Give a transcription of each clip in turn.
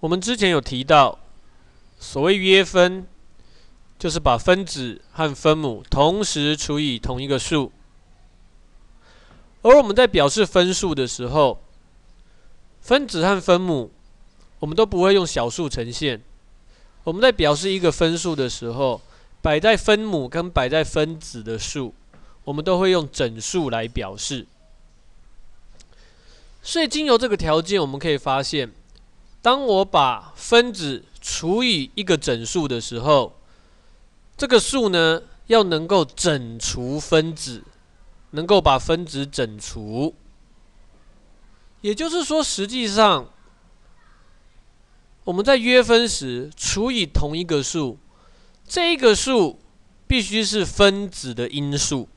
我们之前有提到，所谓约分，就是把分子和分母同时除以同一个数。而我们在表示分数的时候，分子和分母，我们都不会用小数呈现。我们在表示一个分数的时候，摆在分母跟摆在分子的数，我们都会用整数来表示。所以，经由这个条件，我们可以发现。当我把分子除以一个整数的时候，这个数呢要能够整除分子，能够把分子整除。也就是说，实际上我们在约分时除以同一个数，这一个数必须是分子的因数。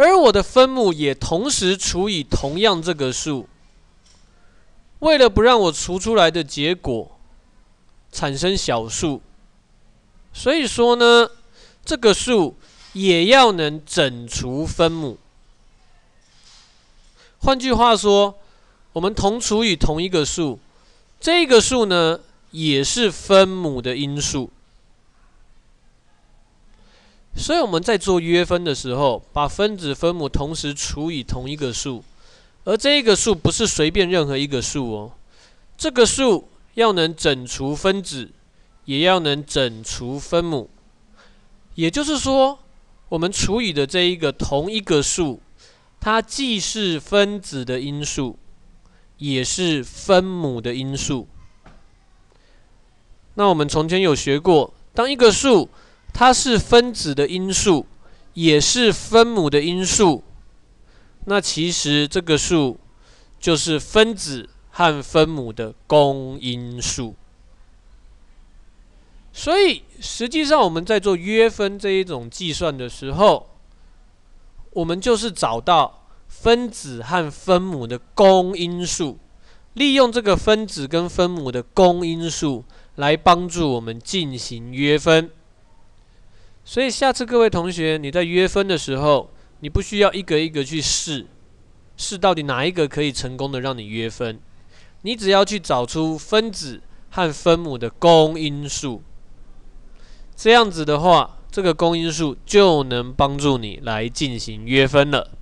而我的分母也同时除以同样这个数，为了不让我除出来的结果产生小数，所以说呢，这个数也要能整除分母。换句话说，我们同除以同一个数，这个数呢也是分母的因数。所以我们在做约分的时候，把分子分母同时除以同一个数，而这一个数不是随便任何一个数哦，这个数要能整除分子，也要能整除分母，也就是说，我们除以的这一个同一个数，它既是分子的因数，也是分母的因数。那我们从前有学过，当一个数。它是分子的因数，也是分母的因数。那其实这个数就是分子和分母的公因数。所以，实际上我们在做约分这一种计算的时候，我们就是找到分子和分母的公因数，利用这个分子跟分母的公因数来帮助我们进行约分。所以下次各位同学，你在约分的时候，你不需要一个一个去试，试到底哪一个可以成功的让你约分，你只要去找出分子和分母的公因数，这样子的话，这个公因数就能帮助你来进行约分了。